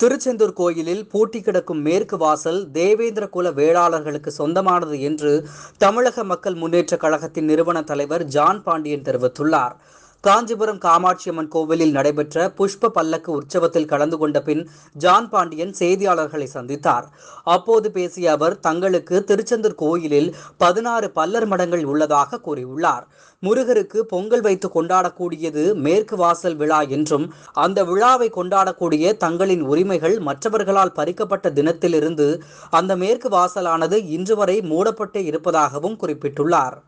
திருச்செந்தூர் கோயிலில் பூட்டி கிடக்கும் மேற்கு வாசல் தேவேந்திர குல வேளாளர்களுக்கு சொந்தமானது என்று தமிழக மக்கள் முன்னேற்ற கழகத்தின் நிறுவன தலைவர் ஜான் பாண்டியன் தெரிவித்துள்ளார் காஞ்சிபுரம் காமாட்சியம்மன் கோவிலில் நடைபெற்ற புஷ்ப பல்லக்கு உற்சவத்தில் கலந்து கொண்ட பின் ஜான் பாண்டியன் செய்தியாளர்களை சந்தித்தார் அப்போது பேசிய அவர் தங்களுக்கு திருச்செந்தூர் கோயிலில் பதினாறு பல்லர் மடங்கள் உள்ளதாக கூறியுள்ளார் முருகருக்கு பொங்கல் வைத்து கொண்டாடக்கூடியது மேற்கு வாசல் விழா என்றும் அந்த விழாவை கொண்டாடக்கூடிய தங்களின் உரிமைகள் மற்றவர்களால் பறிக்கப்பட்ட தினத்திலிருந்து அந்த மேற்கு வாசலானது இன்று வரை மூடப்பட்டே இருப்பதாகவும் குறிப்பிட்டுள்ளார்